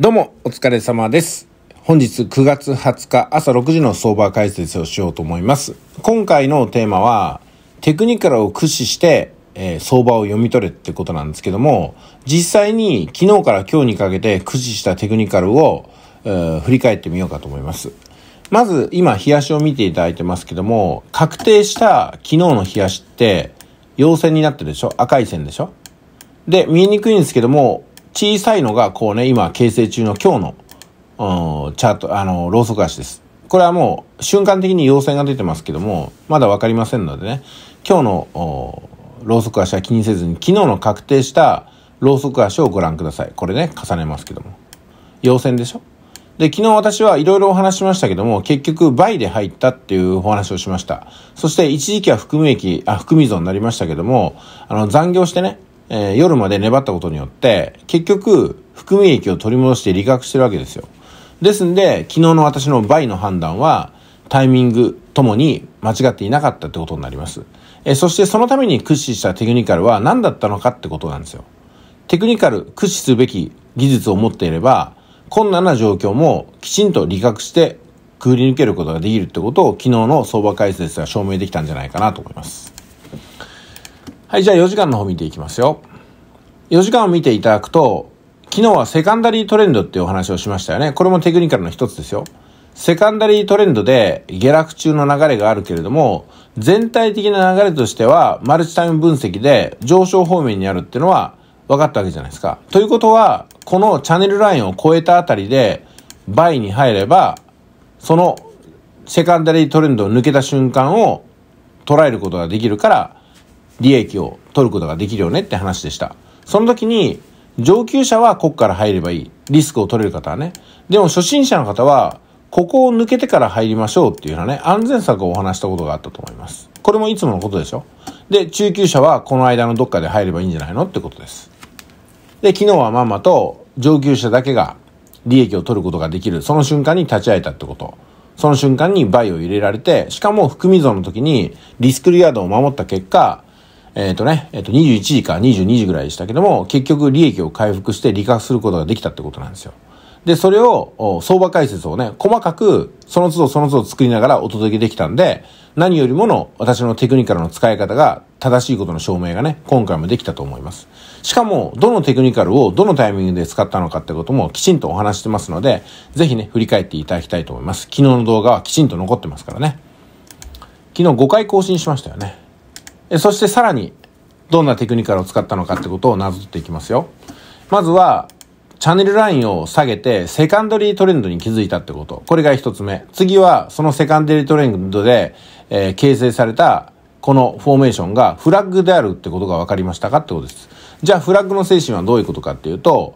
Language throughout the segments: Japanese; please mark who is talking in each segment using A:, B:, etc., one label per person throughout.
A: どうも、お疲れ様です。本日9月20日朝6時の相場解説をしようと思います。今回のテーマは、テクニカルを駆使して、えー、相場を読み取れってことなんですけども、実際に昨日から今日にかけて駆使したテクニカルを、えー、振り返ってみようかと思います。まず、今、冷やしを見ていただいてますけども、確定した昨日の冷やしって、陽線になってるでしょ赤い線でしょで、見えにくいんですけども、小さいのが、こうね、今、形成中の今日の、うん、チャート、あの、ローソク足です。これはもう、瞬間的に陽線が出てますけども、まだわかりませんのでね、今日の、ローソク足は気にせずに、昨日の確定したローソク足をご覧ください。これね、重ねますけども。陽線でしょで、昨日私はいろいろお話しましたけども、結局倍で入ったっていうお話をしました。そして一時期は含み益、あ、含み損になりましたけども、あの、残業してね、えー、夜まで粘ったことによって、結局、含み益を取り戻して利確してるわけですよ。ですんで、昨日の私の倍の判断は、タイミングともに間違っていなかったってことになります。えー、そしてそのために駆使したテクニカルは何だったのかってことなんですよ。テクニカル、駆使すべき技術を持っていれば、困難な状況もきちんと理確してくぐり抜けることができるってことを昨日の相場解説では証明できたんじゃないかなと思います。はい、じゃあ4時間の方見ていきますよ。4時間を見ていただくと、昨日はセカンダリートレンドっていうお話をしましたよね。これもテクニカルの一つですよ。セカンダリートレンドで下落中の流れがあるけれども、全体的な流れとしては、マルチタイム分析で上昇方面にあるっていうのは分かったわけじゃないですか。ということは、このチャンネルラインを超えたあたりで、倍に入れば、そのセカンダリートレンドを抜けた瞬間を捉えることができるから、利益を取ることができるよねって話でした。その時に、上級者はここから入ればいい。リスクを取れる方はね。でも初心者の方は、ここを抜けてから入りましょうっていうようなね、安全策をお話したことがあったと思います。これもいつものことでしょで、中級者はこの間のどっかで入ればいいんじゃないのってことです。で、昨日はまんまと上級者だけが利益を取ることができる。その瞬間に立ち会えたってこと。その瞬間に倍を入れられて、しかも含み損の時にリスクリアードを守った結果、えっ、ー、とね、えっ、ー、と21時か22時ぐらいでしたけども、結局利益を回復して利確することができたってことなんですよ。で、それを、相場解説をね、細かく、その都度その都度作りながらお届けできたんで、何よりもの私のテクニカルの使い方が正しいことの証明がね、今回もできたと思います。しかも、どのテクニカルをどのタイミングで使ったのかってこともきちんとお話してますので、ぜひね、振り返っていただきたいと思います。昨日の動画はきちんと残ってますからね。昨日5回更新しましたよね。そしてさらに、どんなテクニカルを使ったのかってことをなぞっていきますよ。まずは、チャンネルラインを下げて、セカンドリートレンドに気づいたってこと。これが一つ目。次は、そのセカンドリートレンドで、えー、形成された、このフォーメーションがフラッグであるってことが分かりましたかってことです。じゃあ、フラッグの精神はどういうことかっていうと、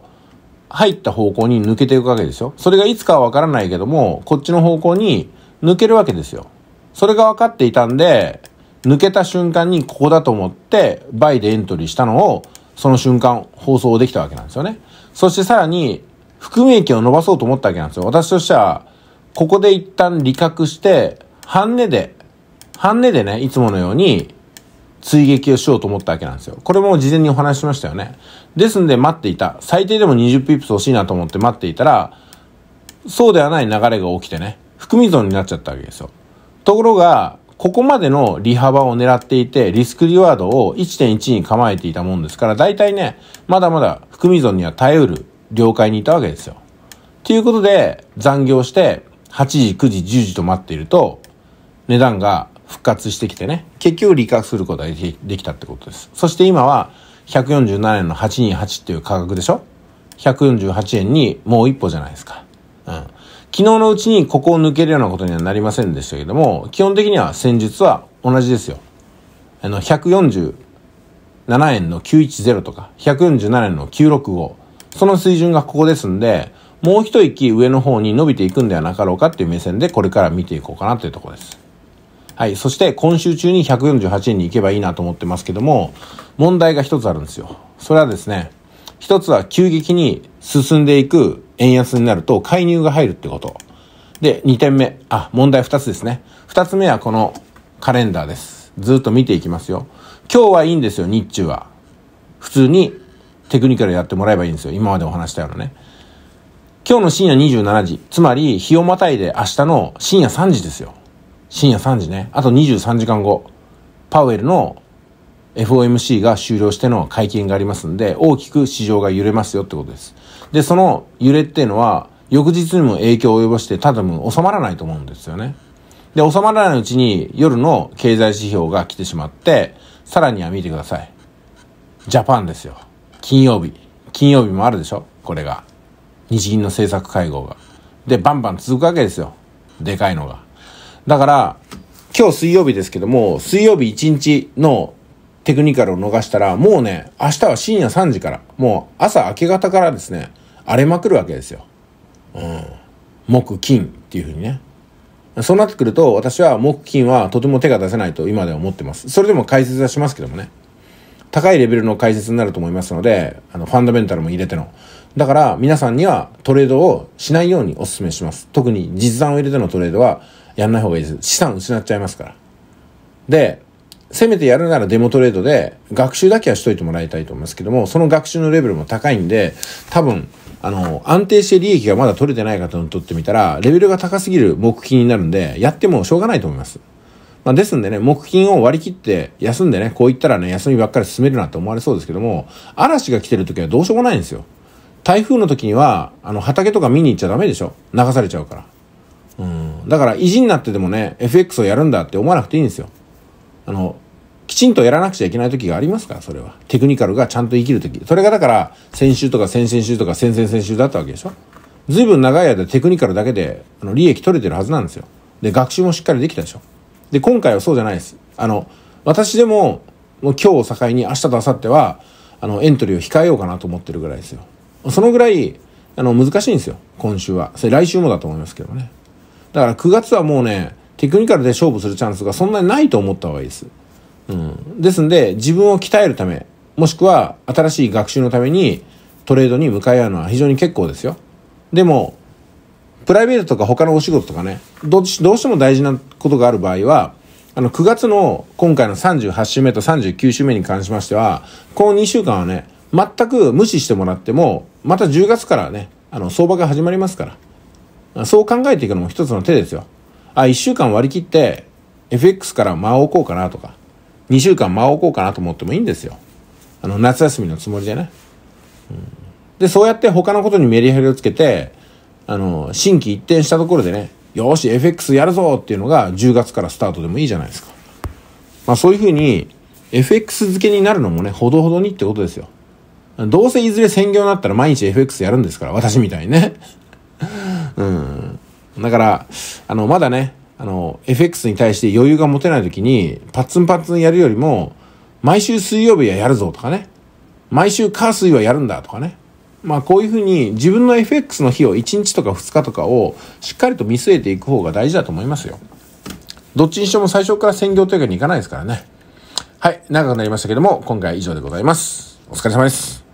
A: 入った方向に抜けていくわけですよ。それがいつかは分からないけども、こっちの方向に抜けるわけですよ。それが分かっていたんで、抜けた瞬間にここだと思って、バイでエントリーしたのを、その瞬間放送できたわけなんですよね。そしてさらに、含み益を伸ばそうと思ったわけなんですよ。私としては、ここで一旦理覚して、半値で、半値でね、いつものように、追撃をしようと思ったわけなんですよ。これも事前にお話ししましたよね。ですんで待っていた。最低でも20ピップス欲しいなと思って待っていたら、そうではない流れが起きてね、含み損になっちゃったわけですよ。ところが、ここまでの利幅を狙っていて、リスクリワードを1.1に構えていたもんですから、大体ね、まだまだ含み損には耐えうる了解にいたわけですよ。ということで、残業して、8時、9時、10時と待っていると、値段が復活してきてね、結局利確することができたってことです。そして今は、147円の828っていう価格でしょ ?148 円にもう一歩じゃないですか。うん。昨日のうちにここを抜けるようなことにはなりませんでしたけども、基本的には戦術は同じですよ。あの、147円の910とか、147円の965。その水準がここですんで、もう一息上の方に伸びていくんではなかろうかっていう目線でこれから見ていこうかなというところです。はい。そして今週中に148円に行けばいいなと思ってますけども、問題が一つあるんですよ。それはですね、一つは急激に進んでいく円安になると介入が入るってこと。で、2点目。あ、問題2つですね。2つ目はこのカレンダーです。ずっと見ていきますよ。今日はいいんですよ、日中は。普通にテクニカルやってもらえばいいんですよ。今までお話したようなね。今日の深夜27時。つまり、日をまたいで明日の深夜3時ですよ。深夜3時ね。あと23時間後。パウエルの FOMC が終了しての会見がありますんで、大きく市場が揺れますよってことです。で、その揺れっていうのは、翌日にも影響を及ぼして、ただもう収まらないと思うんですよね。で、収まらないうちに夜の経済指標が来てしまって、さらには見てください。ジャパンですよ。金曜日。金曜日もあるでしょこれが。日銀の政策会合が。で、バンバン続くわけですよ。でかいのが。だから、今日水曜日ですけども、水曜日1日のテクニカルを逃したら、もうね、明日は深夜3時から、もう朝明け方からですね、荒れまくるわけですよ。うん。木、金っていう風にね。そうなってくると、私は木、金はとても手が出せないと今では思ってます。それでも解説はしますけどもね。高いレベルの解説になると思いますので、あの、ファンダメンタルも入れての。だから、皆さんにはトレードをしないようにお勧めします。特に実弾を入れてのトレードはやんない方がいいです。資産失っちゃいますから。で、せめてやるならデモトレードで、学習だけはしといてもらいたいと思いますけども、その学習のレベルも高いんで、多分、あの、安定して利益がまだ取れてない方にとってみたら、レベルが高すぎる木金になるんで、やってもしょうがないと思います。まあ、ですんでね、木金を割り切って休んでね、こう言ったらね、休みばっかり進めるなって思われそうですけども、嵐が来てる時はどうしようもないんですよ。台風の時には、あの、畑とか見に行っちゃダメでしょ流されちゃうから。うん。だから、意地になってでもね、FX をやるんだって思わなくていいんですよ。あの、きちんとやらなくちゃいけない時がありますから、それは。テクニカルがちゃんと生きる時。それがだから、先週とか先々週とか先々先週だったわけでしょずいぶん長い間テクニカルだけで、あの、利益取れてるはずなんですよ。で、学習もしっかりできたでしょで、今回はそうじゃないです。あの、私でも、もう今日を境に明日と明後日は、あの、エントリーを控えようかなと思ってるぐらいですよ。そのぐらい、あの、難しいんですよ。今週は。それ来週もだと思いますけどね。だから9月はもうね、テクニカルで勝負するチャンスがそんなにないと思った方がいいです。うん。ですんで、自分を鍛えるため、もしくは新しい学習のためにトレードに向かい合うのは非常に結構ですよ。でも、プライベートとか他のお仕事とかね、どうしても大事なことがある場合は、あの、9月の今回の38週目と39週目に関しましては、この2週間はね、全く無視してもらっても、また10月からね、あの、相場が始まりますから、そう考えていくのも一つの手ですよ。あ、1週間割り切って FX から間を置こうかなとか、2週間間を置こうかなと思ってもいいんですよ。あの、夏休みのつもりでね。うん、で、そうやって他のことにメリハリをつけて、あの、新規一転したところでね、よし、FX やるぞっていうのが10月からスタートでもいいじゃないですか。まあそういうふうに、FX 付けになるのもね、ほどほどにってことですよ。どうせいずれ専業になったら毎日 FX やるんですから、私みたいにね。だから、あの、まだね、あの、FX に対して余裕が持てない時に、パッツンパッツンやるよりも、毎週水曜日はやるぞとかね。毎週火水はやるんだとかね。まあこういうふうに自分の FX の日を1日とか2日とかをしっかりと見据えていく方が大事だと思いますよ。どっちにしても最初から専業というかにいかないですからね。はい、長くなりましたけども、今回は以上でございます。お疲れ様です。